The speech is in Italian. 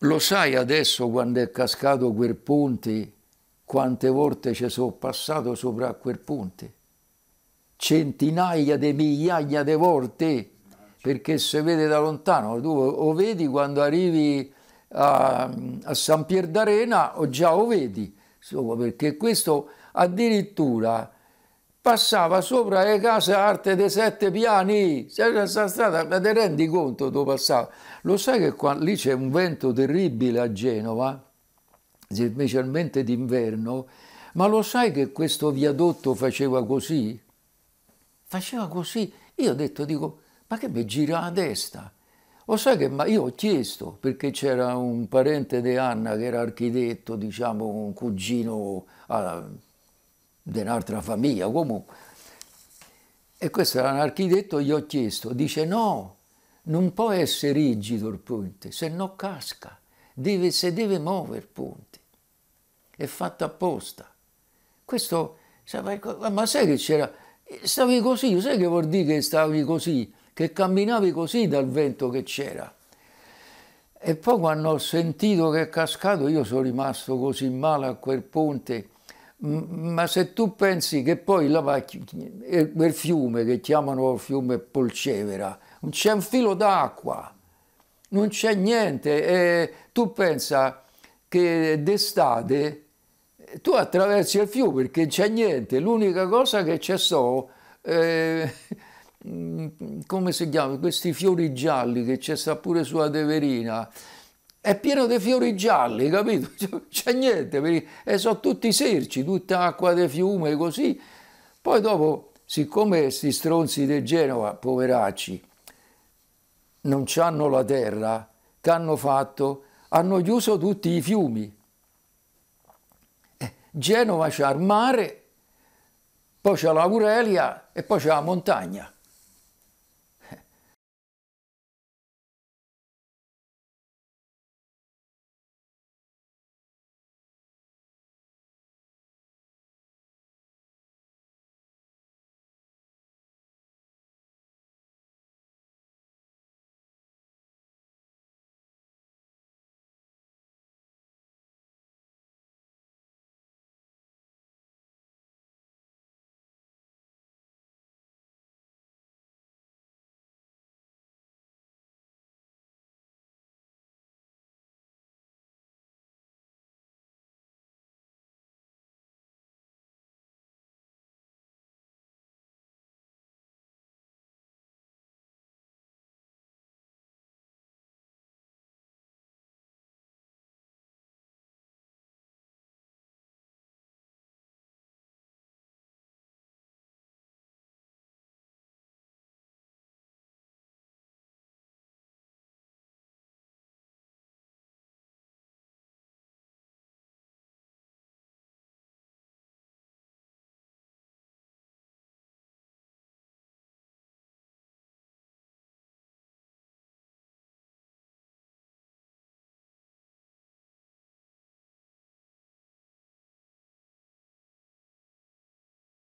Lo sai adesso quando è cascato quel ponte, quante volte ci sono passato sopra quel ponte? Centinaia di migliaia di volte, perché se vede da lontano. Tu o vedi quando arrivi a, a San Pier d'Arena o già lo vedi, perché questo addirittura passava sopra le case arte dei sette piani, c'era questa strada, ma ti rendi conto dove passava? Lo sai che qua, lì c'è un vento terribile a Genova, specialmente d'inverno, ma lo sai che questo viadotto faceva così? Faceva così. Io ho detto, dico, ma che mi gira la testa? Lo sai che ma io ho chiesto, perché c'era un parente di Anna che era architetto, diciamo un cugino... Ah, di un'altra famiglia comunque. E questo era un architetto, gli ho chiesto, dice no, non può essere rigido il ponte, se no casca, deve, se deve muovere il ponte. È fatto apposta. Questo, ma sai che c'era, stavi così, sai che vuol dire che stavi così, che camminavi così dal vento che c'era. E poi quando ho sentito che è cascato io sono rimasto così male a quel ponte ma se tu pensi che poi là va, eh, quel fiume che chiamano fiume Polcevera, non c'è un filo d'acqua, non c'è niente, e tu pensa che d'estate eh, tu attraversi il fiume perché c'è niente, l'unica cosa che c'è so, eh, come si chiama, questi fiori gialli che c'è sta pure sulla Teverina, è pieno di fiori gialli, capito? C'è niente, perché sono tutti serci, tutta acqua di fiume, così. Poi dopo, siccome questi stronzi di Genova, poveracci, non hanno la terra, che hanno fatto? Hanno chiuso tutti i fiumi. Eh, Genova c'ha il mare, poi c'è l'Aurelia e poi c'è la montagna.